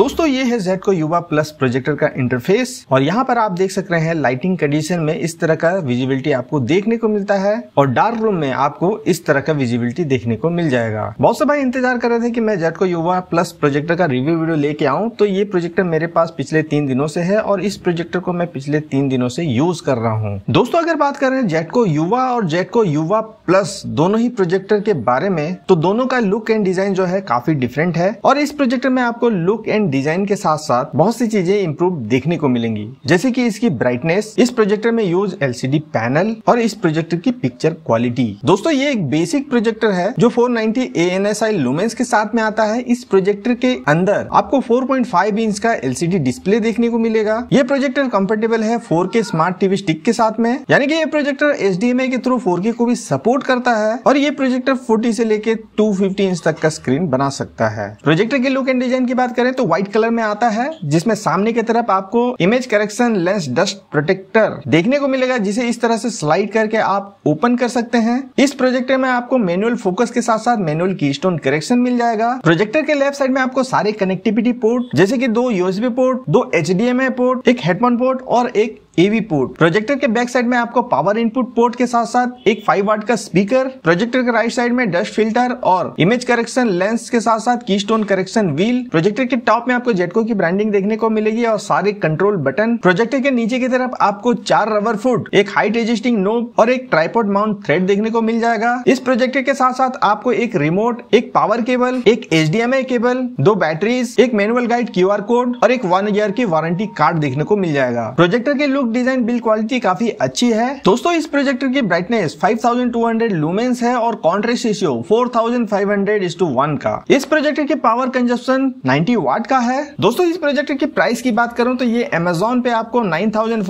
दोस्तों ये है जेड को युवा प्लस प्रोजेक्टर का इंटरफेस और यहाँ पर आप देख सक रहे हैं लाइटिंग कंडीशन में इस तरह का विजिबिलिटी आपको देखने को मिलता है और डार्क रूम में आपको इस तरह का विजिबिलिटी देखने को मिल जाएगा बहुत से भाई इंतजार कर रहे थे कि मैं जेड को Yuva plus projector review video वीडियो लेके आऊँ तो ये प्रोजेक्टर मेरे पास पिछले तीन दिनों से है और इस प्रोजेक्टर को मैं पिछले तीन दिनों से यूज कर रहा हूँ दोस्तों अगर बात कर रहे हैं जेट को युवा और जेट को युवा प्लस दोनों ही प्रोजेक्टर के बारे में तो दोनों का लुक एंड डिजाइन जो है काफी डिफरेंट है और इस प्रोजेक्टर में आपको लुक एंड डिजाइन के साथ साथ बहुत सी चीजें इम्प्रूव देखने को मिलेंगी जैसे कि इसकी ब्राइटनेस इस प्रोजेक्टर में यूज एलसीडी पैनल और इस प्रोजेक्टर की पिक्चर क्वालिटी दोस्तों ये एक बेसिक प्रोजेक्टर है जो 490 नाइन्टी लुमेंस के साथ में आता है इस प्रोजेक्टर के अंदर आपको 4.5 इंच का एलसीडी डिस्प्ले देखने को मिलेगा ये प्रोजेक्टर कंफर्टेबल है फोर स्मार्ट टीवी स्टिक के साथ में यानी कि ये प्रोजेक्टर एच के थ्रू फोर को भी सपोर्ट करता है और ये प्रोजेक्टर फोर्टी से लेके टू इंच तक का स्क्रीन बना सकता है प्रोजेक्टर के लुक एंड डिजाइन की बात करें तो व्हाइट व्हाइट कलर में आता है जिसमें सामने की तरफ आपको image correction lens dust protector देखने को मिलेगा जिसे इस तरह से स्लाइड करके आप ओपन कर सकते हैं इस प्रोजेक्टर में आपको मैनुअल फोकस के साथ साथ मैनुअल की स्टोन करेक्शन मिल जाएगा प्रोजेक्टर के लेफ्ट साइड में आपको सारे कनेक्टिविटी पोर्ट जैसे की दो यूएसबी पोर्ट दो एच पोर्ट एक हेडफोन पोर्ट और एक एवी पोर्ट प्रोजेक्टर के बैक साइड में आपको पावर इनपुट पोर्ट के साथ साथ एक फाइव वाट का स्पीकर प्रोजेक्टर के राइट साइड में डस्ट फिल्टर और इमेज करेक्शन लेंस के साथ साथ keystone correction wheel projector के टॉप में आपको जेटको की ब्रांडिंग देखने को मिलेगी और सारे कंट्रोल बटन प्रोजेक्टर के नीचे की तरफ आपको चार रबर फुट एक हाइट एडजस्टिंग नोब और एक ट्राईपोर्ट माउंट थ्रेड देखने को मिल जाएगा इस प्रोजेक्टर के साथ साथ आपको एक रिमोट एक पावर केबल एक एच केबल दो बैटरीज एक मैनुअल गाइड क्यू कोड और एक वन ईयर की वारंटी कार्ड देखने को मिल जाएगा प्रोजेक्टर के look look design build quality काफी अच्छी है दोस्तों इस प्रोजेक्टर की ब्राइटनेस 5200 लुमेंस है और कॉन्ट्रेस्ट रेशियो 4500 इस टू वन का इस प्रोजेक्टर के पावर कंजप्शन 90 वाट का है दोस्तों इस प्रोजेक्टर की प्राइस की बात करूं तो ये अमेजोन पे आपको नाइन थाउजेंड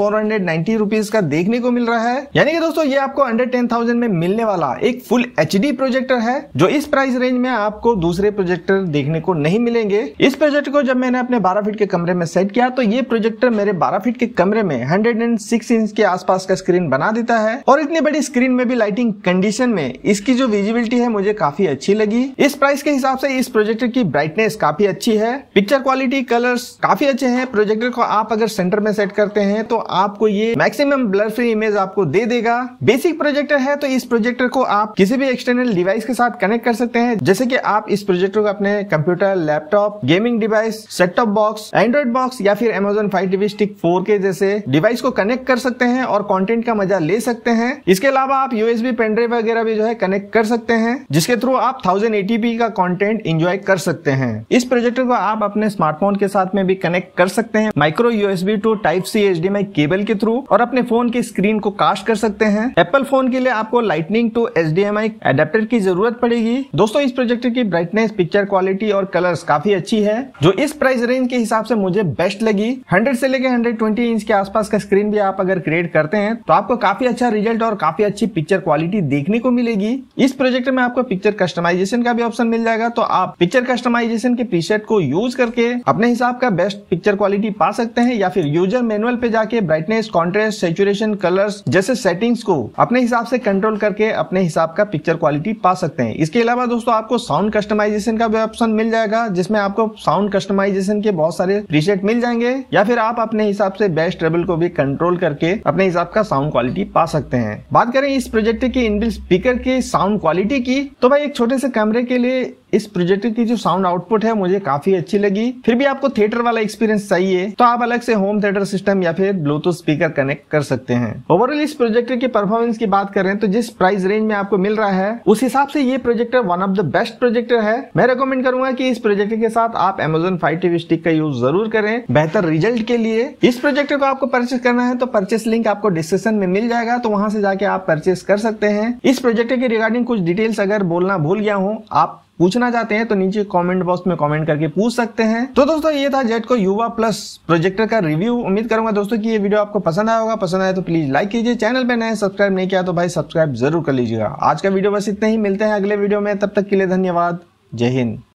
का देखने को मिल रहा है यानी कि दोस्तों ये आपको अंडर टेन में मिलने वाला एक फुल एच प्रोजेक्टर है जो इस प्राइस रेंज में आपको दूसरे प्रोजेक्टर देखने को नहीं मिलेंगे इस प्रोजेक्टर को जब मैंने अपने बारह फीट के कमरे में सेट किया तो ये प्रोजेक्टर मेरे बारह फीट के कमरे में 106 इंच के आसपास का स्क्रीन बना देता है और इतनी बड़ी स्क्रीन में भी लाइटिंग कंडीशन में इसकी जो विजिबिलिटी है मुझे काफी अच्छी लगी इस प्राइस के हिसाब से इस प्रोजेक्टर की ब्राइटनेस काफी अच्छी है पिक्चर क्वालिटी कलर्स काफी अच्छे हैं प्रोजेक्टर को आप अगर सेंटर में सेट करते हैं तो आपको ये मैक्सिमम ब्लर फ्री इमेज आपको दे देगा बेसिक प्रोजेक्टर है तो इस प्रोजेक्टर को आप किसी भी एक्सटर्नल डिवाइस के साथ कनेक्ट कर सकते हैं जैसे कि आप इस प्रोजेक्टर को अपने computer laptop gaming device set top box Android box या फिर Amazon Fire TV stick four K जैसे डिवाइस डिवाइस को कनेक्ट कर सकते हैं और कंटेंट का मजा ले सकते हैं इसके अलावा आप यूएसबी पेनड्राइव वगैरह भी जो है कनेक्ट कर सकते हैं जिसके थ्रू आप थाउजेंड एटीपी का कॉन्टेंट इंजॉय कर सकते हैं इस प्रोजेक्टर को आप अपने स्मार्टफोन के साथ में भी कनेक्ट कर सकते हैं micro USB to type C H cable के थ्रू और अपने फोन की स्क्रीन को कास्ट कर सकते हैं एप्पल फोन के लिए आपको लाइटनिंग टू एच एडेप्टर की जरूरत पड़ेगी दोस्तों इस प्रोजेक्टर की ब्राइटनेस पिक्चर क्वालिटी और कलर्स काफी अच्छी है जो इस प्राइस रेंज के हिसाब से मुझे बेस्ट लगी 100 से लेकर 120 इंच के आसपास का स्क्रीन भी आप अगर क्रिएट करते हैं तो आपको काफी अच्छा रिजल्ट और काफी अच्छी पिक्चर क्वालिटी देखने को मिलेगी इस प्रोजेक्ट में आपको पिक्चर कस्टमाइजेशन का भी ऑप्शन मिल जाएगा तो आप पिक्चर कस्टमाइजेशन के प्रीसेट को यूज करके अपने हिसाब का बेस्ट पिक्चर क्वालिटी पा सकते हैं या फिर यूजर मैनुअल पे जाके ब्राइटनेस कॉन्ट्रेस्ट सेचुरेशन कलर्स जैसे सेटिंग्स को अपने हिसाब से कंट्रोल करके अपने हिसाब का पिक्चर क्वालिटी पा सकते हैं इसके अलावा दोस्तों आपको साउंड कस्टमाइजेशन का भी ऑप्शन मिल जाएगा जिसमें आपको साउंड कस्टमाइजेशन के बहुत सारे प्रीसेट मिल जाएंगे या फिर आप अपने हिसाब से बेस्ट ट्रेबल को भी कंट्रोल करके अपने हिसाब का साउंड क्वालिटी पा सकते हैं बात करें इस प्रोजेक्ट के इनबिल्ट स्पीकर के साउंड क्वालिटी की तो भाई एक छोटे से कैमरे के लिए इस प्रोजेक्टर की जो साउंड आउटपुट है मुझे काफी अच्छी लगी फिर भी आपको थिएटर वाला एक्सपीरियंस चाहिए तो आप अलग से होम थिएटर सिस्टम या फिर ब्लूटूथ स्पीकर कनेक्ट कर सकते हैं ओवरऑल इस प्रोजेक्टर की परफॉर्मेंस की बात करें तो जिस प्राइस रेंज में आपको मिल रहा है उस हिसाब से ये projector one of the best projector है मैं रिकमेंड करूंगा की इस प्रोजेक्टर के साथ आप एमेजोन फाइव टीवी स्टिक का यूज जरूर करें बेहतर रिजल्ट के लिए इस प्रोजेक्टर को आपको परचेस करना है तो परचेस लिंक आपको डिस्क्रिप्शन में मिल जाएगा तो वहां से जाके आप परचेस कर सकते हैं इस प्रोजेक्टर के रिगार्डिंग कुछ डिटेल्स अगर बोलना भूल गया हूँ आप पूछना चाहते हैं तो नीचे कमेंट बॉक्स में कमेंट करके पूछ सकते हैं तो दोस्तों ये था जेट को Yuva plus projector review review उम्मीद करूंगा दोस्तों कि ये वीडियो आपको पसंद आया होगा पसंद आया तो प्लीज लाइक कीजिए चैनल पर नए सब्सक्राइब नहीं किया तो भाई सब्सक्राइब जरूर कर लीजिएगा आज का वीडियो बस इतना ही मिलते हैं अगले वीडियो में तब तक के लिए धन्यवाद जय हिंद